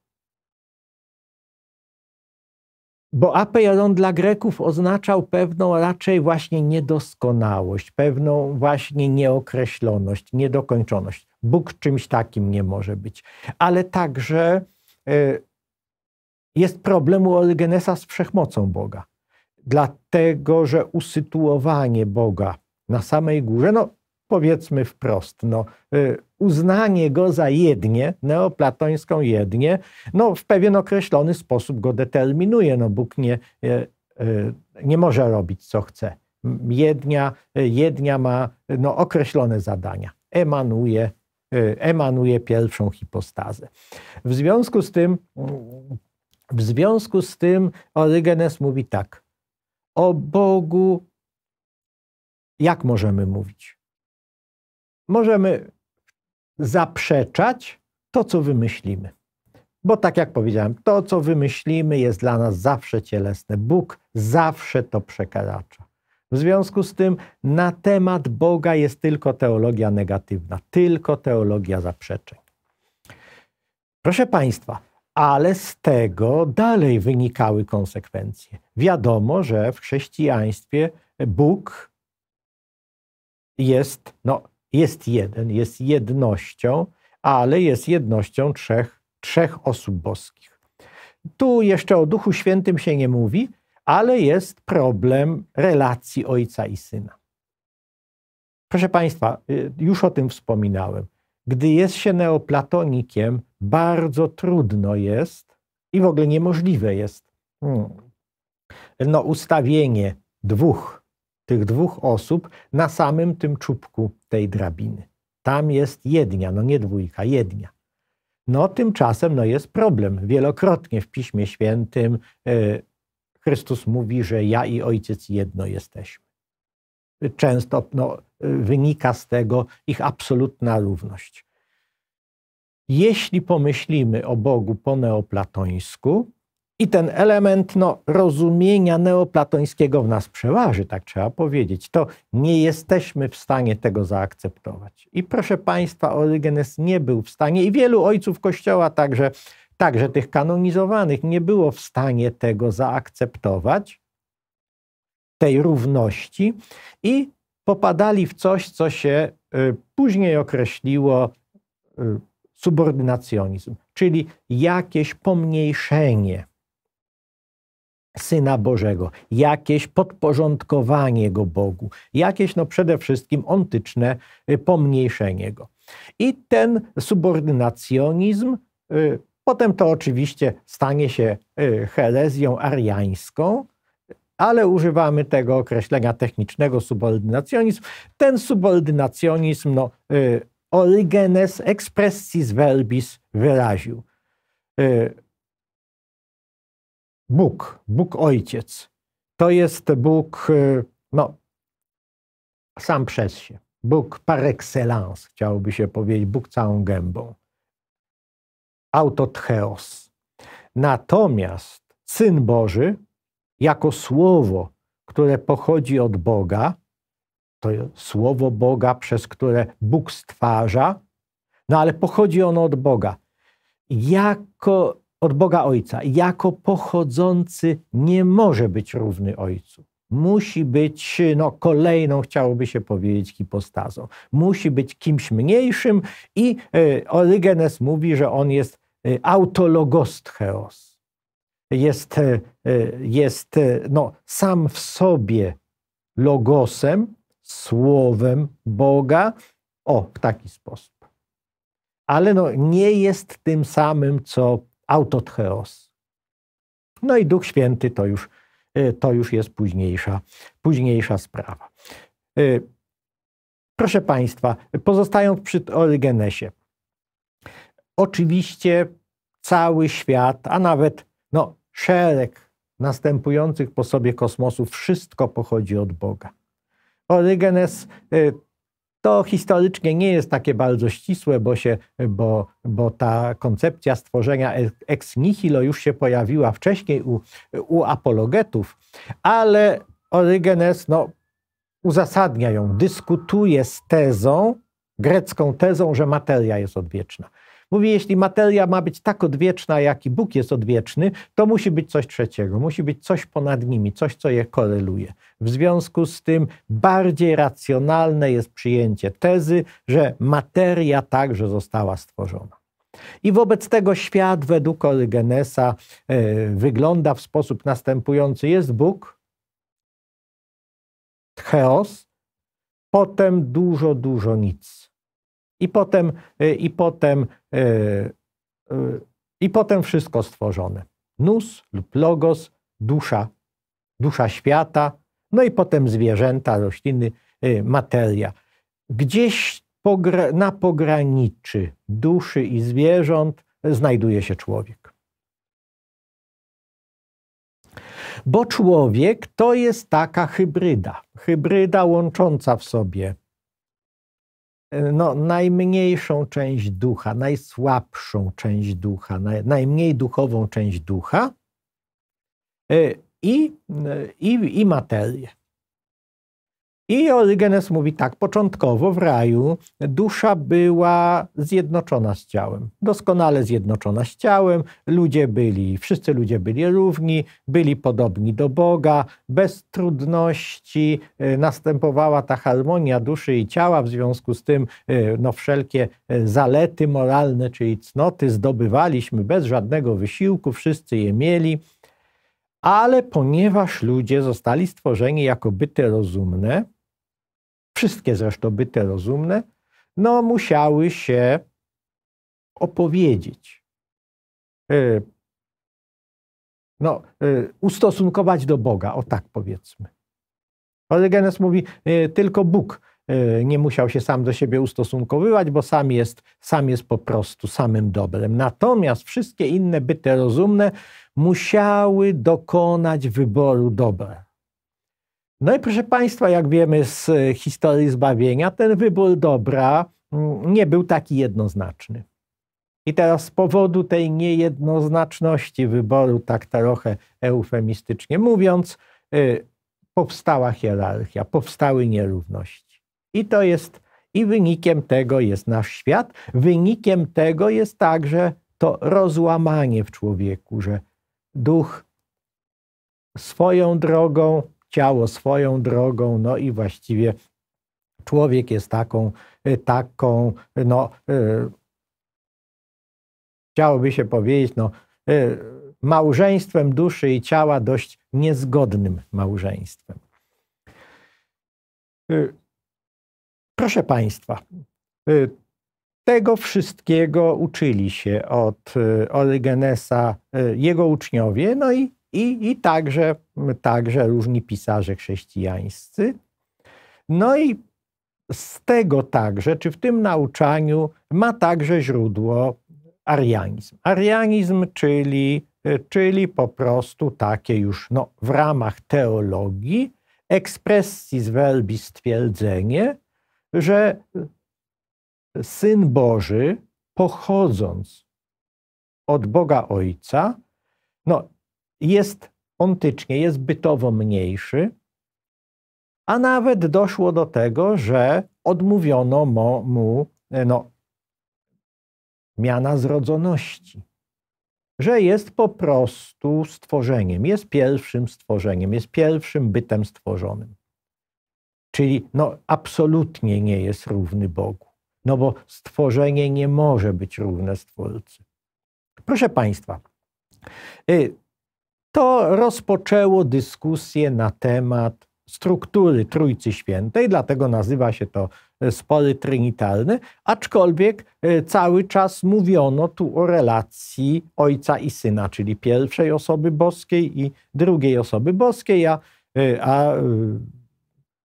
bo apeiron dla Greków oznaczał pewną raczej właśnie niedoskonałość, pewną właśnie nieokreśloność, niedokończoność. Bóg czymś takim nie może być. Ale także y, jest problem u Orygenesa z wszechmocą Boga. Dlatego, że usytuowanie Boga na samej górze, no powiedzmy wprost, no, y, uznanie go za jednie, neoplatońską jednie, no, w pewien określony sposób go determinuje. No, Bóg nie, y, y, nie może robić, co chce. Jednia, jednia ma no, określone zadania, emanuje, emanuje pierwszą hipostazę. W związku z tym, w związku z tym Orygenes mówi tak, o Bogu jak możemy mówić? możemy zaprzeczać to, co wymyślimy. Bo tak jak powiedziałem, to, co wymyślimy, jest dla nas zawsze cielesne. Bóg zawsze to przekracza. W związku z tym na temat Boga jest tylko teologia negatywna, tylko teologia zaprzeczeń. Proszę Państwa, ale z tego dalej wynikały konsekwencje. Wiadomo, że w chrześcijaństwie Bóg jest no, jest jeden, jest jednością, ale jest jednością trzech, trzech osób boskich. Tu jeszcze o Duchu Świętym się nie mówi, ale jest problem relacji ojca i syna. Proszę Państwa, y, już o tym wspominałem. Gdy jest się neoplatonikiem, bardzo trudno jest i w ogóle niemożliwe jest hmm, no, ustawienie dwóch, tych dwóch osób na samym tym czubku tej drabiny. Tam jest jednia, no nie dwójka, jednia. No tymczasem no jest problem. Wielokrotnie w Piśmie Świętym y, Chrystus mówi, że ja i Ojciec jedno jesteśmy. Często no, wynika z tego ich absolutna równość. Jeśli pomyślimy o Bogu po neoplatońsku, i ten element no, rozumienia neoplatońskiego w nas przeważy, tak trzeba powiedzieć. To nie jesteśmy w stanie tego zaakceptować. I proszę Państwa, Orygenes nie był w stanie, i wielu ojców Kościoła, także, także tych kanonizowanych, nie było w stanie tego zaakceptować, tej równości, i popadali w coś, co się y, później określiło y, subordynacjonizm, czyli jakieś pomniejszenie Syna Bożego, jakieś podporządkowanie go Bogu, jakieś no przede wszystkim ontyczne y, pomniejszenie go. I ten subordynacjonizm, y, potem to oczywiście stanie się y, Helezją ariańską, ale używamy tego określenia technicznego subordynacjonizm. Ten subordynacjonizm no, Origenes expressis verbis wyraził. Bóg, Bóg Ojciec, to jest Bóg y, no, sam przez się. Bóg par excellence, chciałoby się powiedzieć, Bóg całą gębą. Autotheos. Natomiast Syn Boży, jako słowo, które pochodzi od Boga, to słowo Boga, przez które Bóg stwarza, no ale pochodzi ono od Boga. Jako od Boga Ojca, jako pochodzący, nie może być równy Ojcu. Musi być no, kolejną, chciałoby się powiedzieć, hipostazą. Musi być kimś mniejszym i y, e, Orygenes mówi, że on jest y, e, autologostheos. Jest, y, jest no, sam w sobie logosem, słowem Boga, o, w taki sposób ale no, nie jest tym samym, co Autotheos. No i Duch Święty to już, y, to już jest późniejsza, późniejsza sprawa. Y, proszę Państwa, pozostając przy Orygenesie, oczywiście cały świat, a nawet no, szereg następujących po sobie kosmosów, wszystko pochodzi od Boga. Orygenes y, to historycznie nie jest takie bardzo ścisłe, bo, się, bo, bo ta koncepcja stworzenia ex nihilo już się pojawiła wcześniej u, u apologetów, ale Orygenes no, uzasadnia ją, dyskutuje z tezą, grecką tezą, że materia jest odwieczna. Mówi, jeśli materia ma być tak odwieczna, jak i Bóg jest odwieczny, to musi być coś trzeciego, musi być coś ponad nimi, coś, co je koreluje. W związku z tym bardziej racjonalne jest przyjęcie tezy, że materia także została stworzona. I wobec tego świat według Orygenesa y, e, wygląda w sposób następujący. Jest Bóg, chaos, potem dużo, dużo nic i potem, y, i potem, y, y, i potem wszystko stworzone. Nus lub logos, dusza, dusza świata, no i potem zwierzęta, rośliny, materia. Gdzieś na pograniczy duszy i zwierząt znajduje się człowiek. Bo człowiek to jest taka hybryda, hybryda łącząca w sobie Y, no, najmniejszą część ducha, najsłabszą część ducha, naj, najmniej duchową część ducha y, i, y, i, i materię. I Orygenes mówi tak, początkowo w raju dusza była zjednoczona z ciałem, doskonale zjednoczona z ciałem, ludzie byli, wszyscy ludzie byli równi, byli podobni do Boga, bez trudności e, następowała ta harmonia duszy i ciała, w związku z tym e, no, wszelkie e, zalety moralne, czyli cnoty zdobywaliśmy bez żadnego wysiłku, wszyscy je mieli. Ale ponieważ ludzie zostali stworzeni jako byty rozumne, wszystkie zresztą byty rozumne, no musiały się opowiedzieć. E, no, e, ustosunkować do Boga, o tak powiedzmy. Orygenes mówi, e, tylko Bóg nie musiał się sam do siebie ustosunkowywać, bo sam jest, sam jest po prostu samym dobrem. Natomiast wszystkie inne byty rozumne musiały dokonać wyboru dobra. No i proszę Państwa, jak wiemy z e, historii zbawienia, ten wybór dobra mm, nie był taki jednoznaczny. I teraz z powodu tej niejednoznaczności wyboru, tak trochę eufemistycznie mówiąc, y, powstała hierarchia, powstały nierówności. I to jest, i wynikiem tego jest nasz świat. Wynikiem tego jest także to rozłamanie w człowieku, że duch swoją drogą ciało swoją drogą, no i właściwie człowiek jest taką, y, taką, no, y, chciałoby się powiedzieć, no, y, małżeństwem duszy i ciała dość niezgodnym małżeństwem. Proszę Państwa, tego wszystkiego uczyli się od Orygenesa jego uczniowie, no i i, i także, także różni pisarze chrześcijańscy. No i z tego także, czy w tym nauczaniu ma także źródło arianizm. Arianizm, czyli, czyli po prostu takie już no, w ramach teologii ekspresji z verbis stwierdzenie, że Syn Boży pochodząc od Boga Ojca, no jest ontycznie, jest bytowo mniejszy, a nawet doszło do tego, że odmówiono mu e, no, miana zrodzoności, że jest po prostu stworzeniem, jest pierwszym stworzeniem, jest pierwszym bytem stworzonym. Czyli no, absolutnie nie jest równy Bogu, no bo stworzenie nie może być równe Stwórcy. Proszę Państwa, y, to rozpoczęło dyskusję na temat struktury Trójcy Świętej, dlatego nazywa się to e, spory aczkolwiek e, cały czas mówiono tu o relacji Ojca i Syna, czyli pierwszej osoby boskiej i drugiej osoby boskiej, a, e, a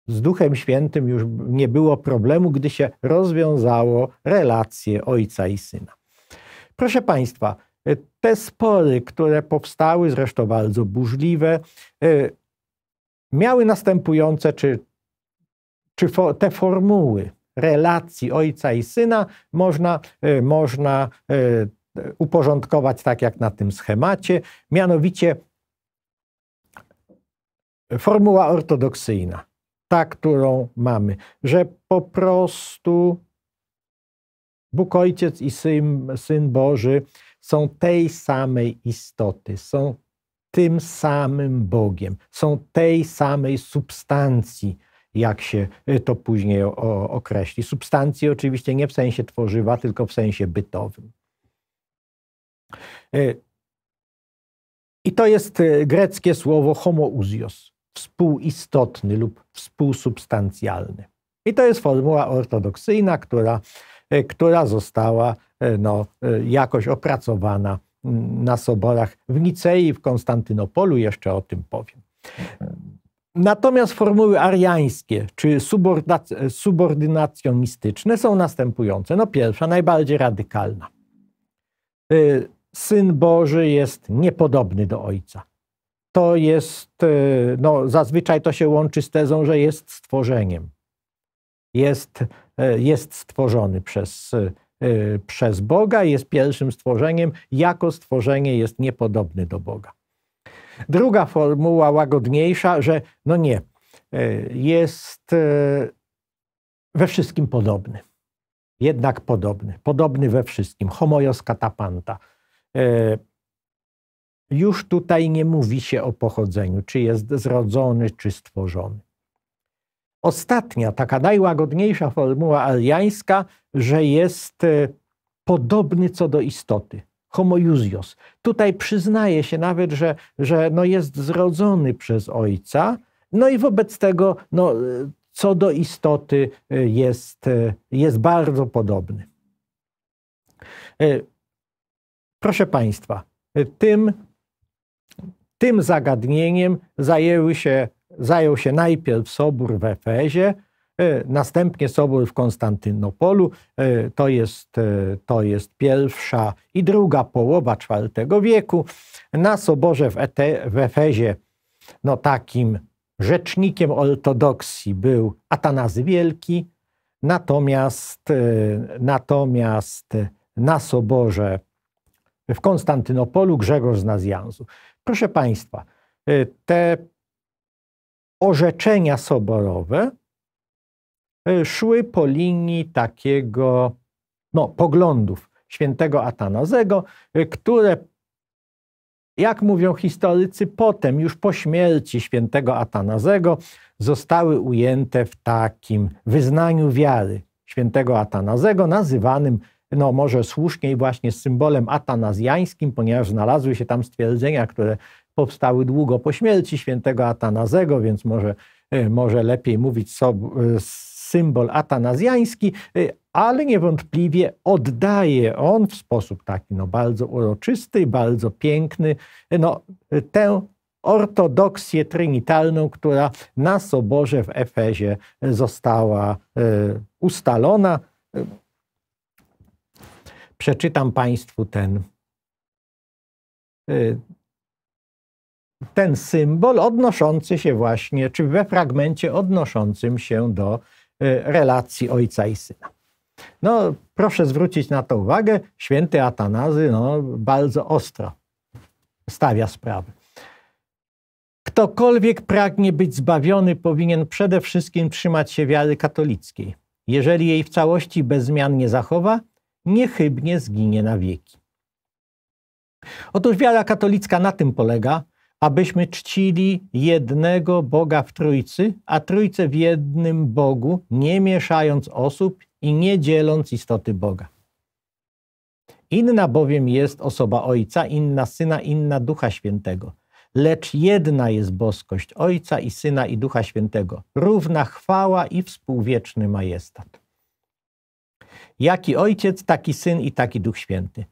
z Duchem Świętym już nie było problemu, gdy się rozwiązało relacje Ojca i Syna. Proszę Państwa, E, te spory, które powstały, zresztą bardzo burzliwe, e, miały następujące, czy, czy for, te formuły relacji ojca i syna można, e, można uporządkować tak jak na tym schemacie, mianowicie formuła ortodoksyjna, ta, którą mamy, że po prostu Bóg Ojciec i Syn, syn Boży są tej samej istoty, są tym samym Bogiem, są tej samej substancji, jak się y, to później określi. Substancji oczywiście nie w sensie tworzywa, tylko w sensie bytowym. Y, I to jest y, greckie słowo homoousios, współistotny lub współsubstancjalny. I to jest formuła ortodoksyjna, która, która została E, no, e, jakoś opracowana mm, na soborach w Nicei, w Konstantynopolu, jeszcze o tym powiem. Natomiast formuły ariańskie czy subordynacjonistyczne są następujące. No pierwsza, najbardziej radykalna. E, Syn Boży jest niepodobny do Ojca. To jest, no zazwyczaj to się łączy z tezą, że jest stworzeniem. Jest, jest stworzony przez Y, przez Boga, jest pierwszym stworzeniem, jako stworzenie jest niepodobny do Boga. Druga formuła łagodniejsza, że no nie, y, jest y, we wszystkim podobny. Jednak podobny, podobny we wszystkim. Homojos katapanta. Już tutaj nie mówi się o pochodzeniu, czy jest zrodzony, czy stworzony ostatnia, taka najłagodniejsza formuła aliańska, że jest e, podobny co do istoty. Homoiusios. Tutaj przyznaje się nawet, że, że no jest zrodzony przez ojca, no i wobec tego no, e, co do istoty e, jest, jest bardzo podobny. Proszę Państwa, tym, tym zagadnieniem zajęły się zajął się najpierw sobór w Efezie, e, Następnie sobór w Konstantynopolu, e, to jest, e, to jest pierwsza i druga połowa IV wieku. Na soborze w, Ete, w Efezie, no takim rzecznikiem ortodoksji był Atanazy Wielki, natomiast, natomiast na soborze w Konstantynopolu Grzegorz z Nazjanzu. Proszę Państwa, te orzeczenia soborowe e, szły po linii takiego no, poglądów świętego Atanazego, e, które, jak mówią historycy, potem, już po śmierci świętego Atanazego, zostały ujęte w takim wyznaniu wiary świętego Atanazego, nazywanym no może słuszniej właśnie symbolem atanazjańskim, ponieważ znalazły się tam stwierdzenia, które powstały długo po śmierci świętego Atanazego, więc może, e, może lepiej mówić co e, symbol atanazjański, e, ale niewątpliwie oddaje on w sposób taki no, bardzo uroczysty, bardzo piękny no, tę ortodoksję trinitalną, która na soborze w Efezie została ustalona. Przeczytam Państwu ten ten symbol odnoszący się właśnie, czy we fragmencie odnoszącym się do e, relacji ojca i syna. No, proszę zwrócić na to uwagę, święty Atanazy no, bardzo ostro stawia sprawę. Ktokolwiek pragnie być zbawiony, powinien przede wszystkim trzymać się wiary katolickiej. Jeżeli jej w całości bez zmian nie zachowa, niechybnie zginie na wieki. Otóż wiara katolicka na tym polega, abyśmy czcili jednego Boga w Trójcy, a trójce w jednym Bogu, nie mieszając osób i nie dzieląc istoty Boga. Inna bowiem jest osoba Ojca, inna Syna, inna Ducha Świętego. Lecz jedna jest boskość Ojca i Syna i Ducha Świętego, równa chwała i współwieczny majestat. Jaki Ojciec, taki Syn i taki Duch Święty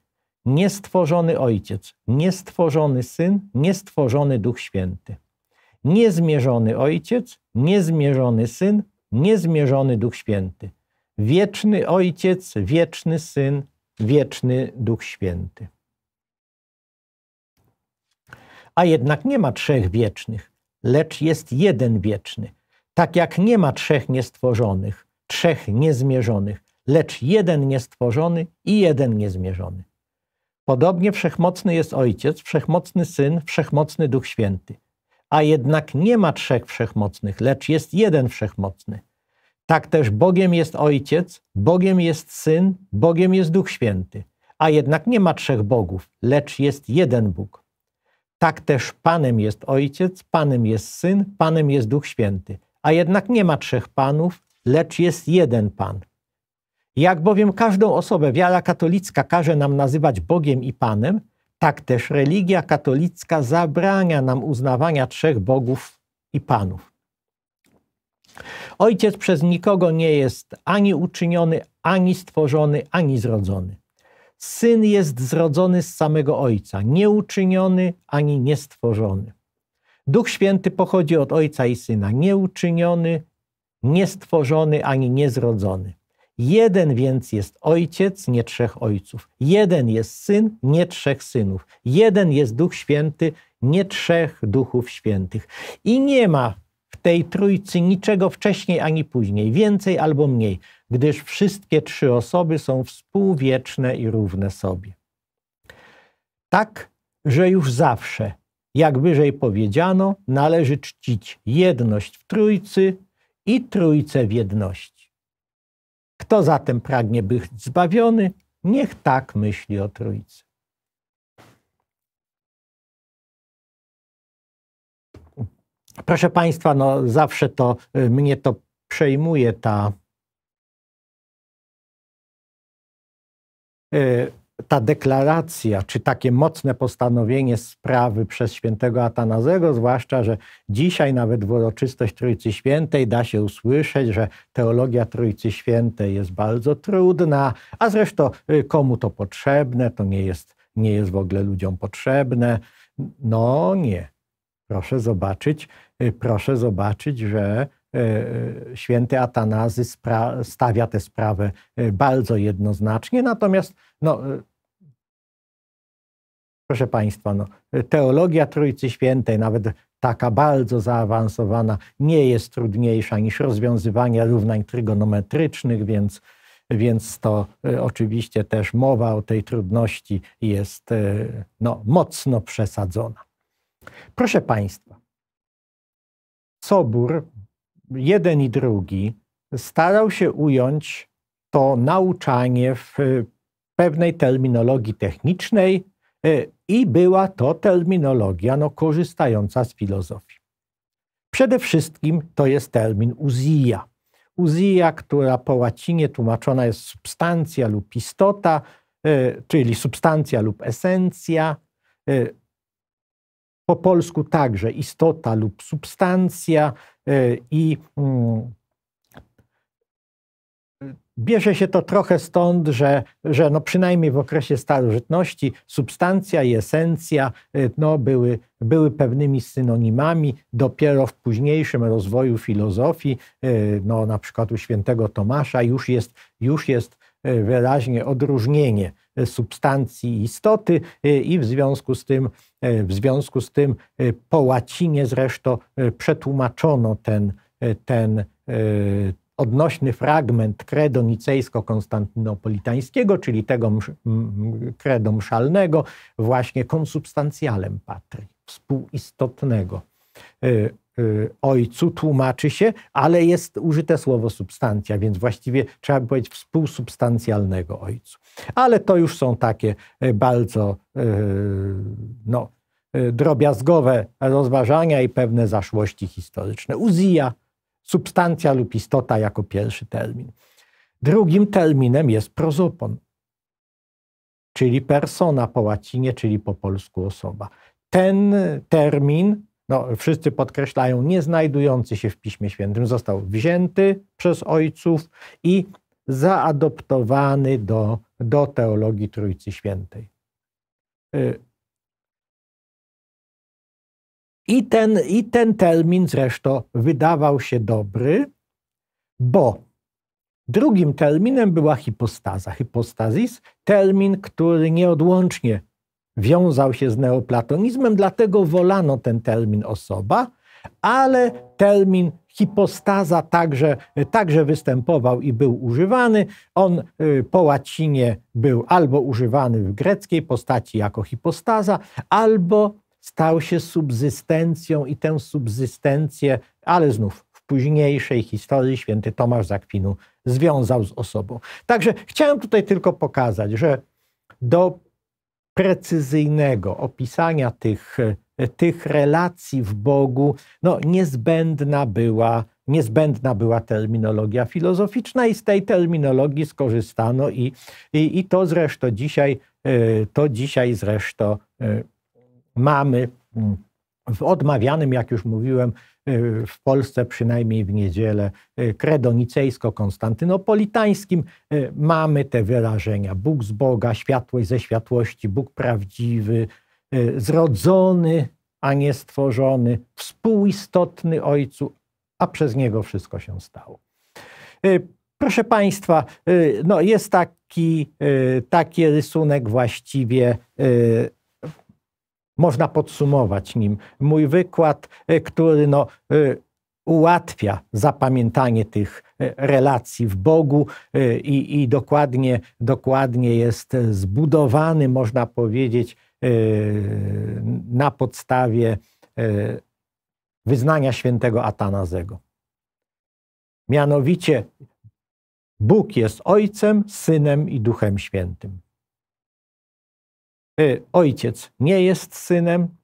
niestworzony Ojciec, niestworzony Syn, niestworzony Duch Święty. Niezmierzony Ojciec, niezmierzony Syn, niezmierzony Duch Święty. Wieczny Ojciec, wieczny Syn, wieczny Duch Święty. A jednak nie ma trzech wiecznych, lecz jest jeden wieczny. Tak jak nie ma trzech niestworzonych, trzech niezmierzonych, lecz jeden niestworzony i jeden niezmierzony. Podobnie wszechmocny jest Ojciec, wszechmocny Syn, wszechmocny Duch Święty. A jednak nie ma trzech wszechmocnych, lecz jest jeden wszechmocny. Tak też Bogiem jest Ojciec, Bogiem jest Syn, Bogiem jest Duch Święty. A jednak nie ma trzech Bogów, lecz jest jeden Bóg. Tak też Panem jest Ojciec, Panem jest Syn, Panem jest Duch Święty. A jednak nie ma trzech Panów, lecz jest jeden Pan. Jak bowiem każdą osobę wiara katolicka każe nam nazywać Bogiem i Panem, tak też religia katolicka zabrania nam uznawania trzech bogów i panów. Ojciec przez nikogo nie jest ani uczyniony, ani stworzony, ani zrodzony. Syn jest zrodzony z samego Ojca, nieuczyniony ani niestworzony. Duch Święty pochodzi od Ojca i Syna, nieuczyniony, niestworzony ani niezrodzony. Jeden więc jest ojciec, nie trzech ojców. Jeden jest syn, nie trzech synów. Jeden jest duch święty, nie trzech duchów świętych. I nie ma w tej trójcy niczego wcześniej ani później, więcej albo mniej, gdyż wszystkie trzy osoby są współwieczne i równe sobie. Tak, że już zawsze, jak wyżej powiedziano, należy czcić jedność w trójcy i trójce w jedności. Kto zatem pragnie być zbawiony, niech tak myśli o Trójcy. Proszę Państwa, no zawsze to y, mnie to przejmuje ta. Y, ta deklaracja, czy takie mocne postanowienie sprawy przez świętego Atanazego, zwłaszcza, że dzisiaj nawet w uroczystość Trójcy Świętej da się usłyszeć, że teologia Trójcy Świętej jest bardzo trudna, a zresztą y, komu to potrzebne, to nie jest, nie jest w ogóle ludziom potrzebne. No nie. Proszę zobaczyć, y, proszę zobaczyć, że E, e, święty Atanazy stawia tę sprawę e, bardzo jednoznacznie. Natomiast, no, proszę Państwa, no, teologia Trójcy Świętej, nawet taka bardzo zaawansowana, nie jest trudniejsza niż rozwiązywanie równań trygonometrycznych, więc, więc to oczywiście też mowa o tej trudności jest no, mocno przesadzona. Proszę Państwa, Sobór jeden i drugi starał się ująć to nauczanie w y, pewnej terminologii technicznej y, i była to terminologia no, korzystająca z filozofii. Przede wszystkim to jest termin uzija. Uzija, która po łacinie tłumaczona jest substancja lub istota, y, czyli substancja lub esencja. Po polsku także istota lub substancja. E, I mm, Bierze się to trochę stąd, że, że no przynajmniej w okresie starożytności substancja i esencja e, no były, były pewnymi synonimami. Dopiero w późniejszym rozwoju filozofii, e, no na przykład u świętego Tomasza, już jest, już jest E, wyraźnie odróżnienie e, substancji i istoty e, i w związku z tym, w związku z tym po łacinie zresztą przetłumaczono ten, ten odnośny fragment credo nicejsko-konstantynopolitańskiego, czyli tego credo mszalnego, właśnie konsubstancjalem patrii, współistotnego Y, ojcu tłumaczy się, ale jest użyte słowo substancja, więc właściwie trzeba by powiedzieć współsubstancjalnego ojcu. Ale to już są takie y, bardzo y, no, drobiazgowe rozważania i pewne zaszłości historyczne. Uzija, substancja lub istota jako pierwszy termin. Drugim terminem jest prozopon, czyli persona po łacinie, czyli po polsku osoba. Ten termin no, wszyscy podkreślają, nie znajdujący się w Piśmie Świętym, został wzięty przez ojców i zaadoptowany do, do teologii Trójcy Świętej. Y, I ten, I ten termin zresztą wydawał się dobry, bo drugim terminem była hipostaza. Hipostazis, termin, który nieodłącznie wiązał się z neoplatonizmem, dlatego wolano ten termin osoba, ale termin hipostaza także, także występował i był używany. On y, po łacinie był albo używany w greckiej postaci jako hipostaza, albo stał się subsystencją i tę subsystencję, ale znów w późniejszej historii święty Tomasz Zakwinu związał z osobą. Także chciałem tutaj tylko pokazać, że do precyzyjnego opisania tych, e, tych relacji w Bogu no, niezbędna, była, niezbędna była terminologia filozoficzna i z tej terminologii skorzystano i, i, i to zresztą dzisiaj, e, to dzisiaj zresztą e, mamy mm, w odmawianym, jak już mówiłem, Y, w Polsce, przynajmniej w niedzielę, y, kredonicejsko-konstantynopolitańskim, y, mamy te wyrażenia Bóg z Boga, światłość ze światłości, Bóg prawdziwy, zrodzony, a nie stworzony, współistotny Ojcu, a przez Niego wszystko się stało. Proszę Państwa, no jest taki, taki rysunek właściwie można podsumować nim mój wykład, e, który no, e, ułatwia zapamiętanie tych e, relacji w Bogu i, i dokładnie, dokładnie jest zbudowany, można powiedzieć, na podstawie wyznania świętego Atanazego. Mianowicie Bóg jest Ojcem, Synem i Duchem Świętym. Y, ojciec nie jest synem,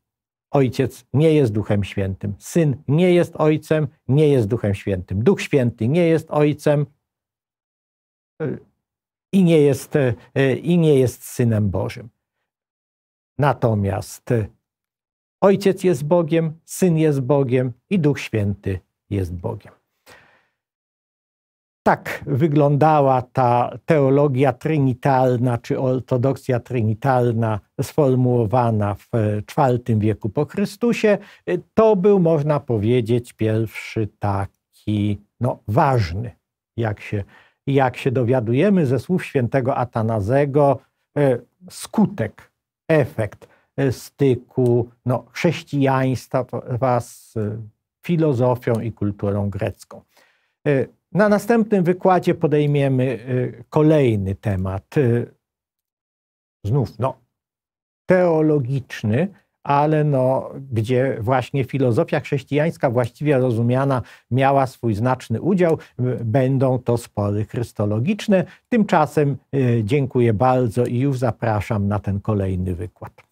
Ojciec nie jest Duchem Świętym. Syn nie jest Ojcem, nie jest Duchem Świętym. Duch Święty nie jest Ojcem y, i nie jest, y, i nie jest Synem Bożym. Natomiast Ojciec jest Bogiem, Syn jest Bogiem i Duch Święty jest Bogiem. Tak wyglądała ta teologia trynitalna czy ortodoksja trynitalna sformułowana w IV e, wieku po Chrystusie. E, to był, można powiedzieć, pierwszy taki no, ważny, jak się, jak się dowiadujemy ze słów świętego Atanazego, e, skutek, efekt styku no, chrześcijaństwa z filozofią i kulturą grecką. Na następnym wykładzie podejmiemy y, kolejny temat, y, znów no, teologiczny, ale no, gdzie właśnie filozofia chrześcijańska właściwie rozumiana miała swój znaczny udział. Y, będą to spory chrystologiczne. Tymczasem dziękuję bardzo i już zapraszam na ten kolejny wykład.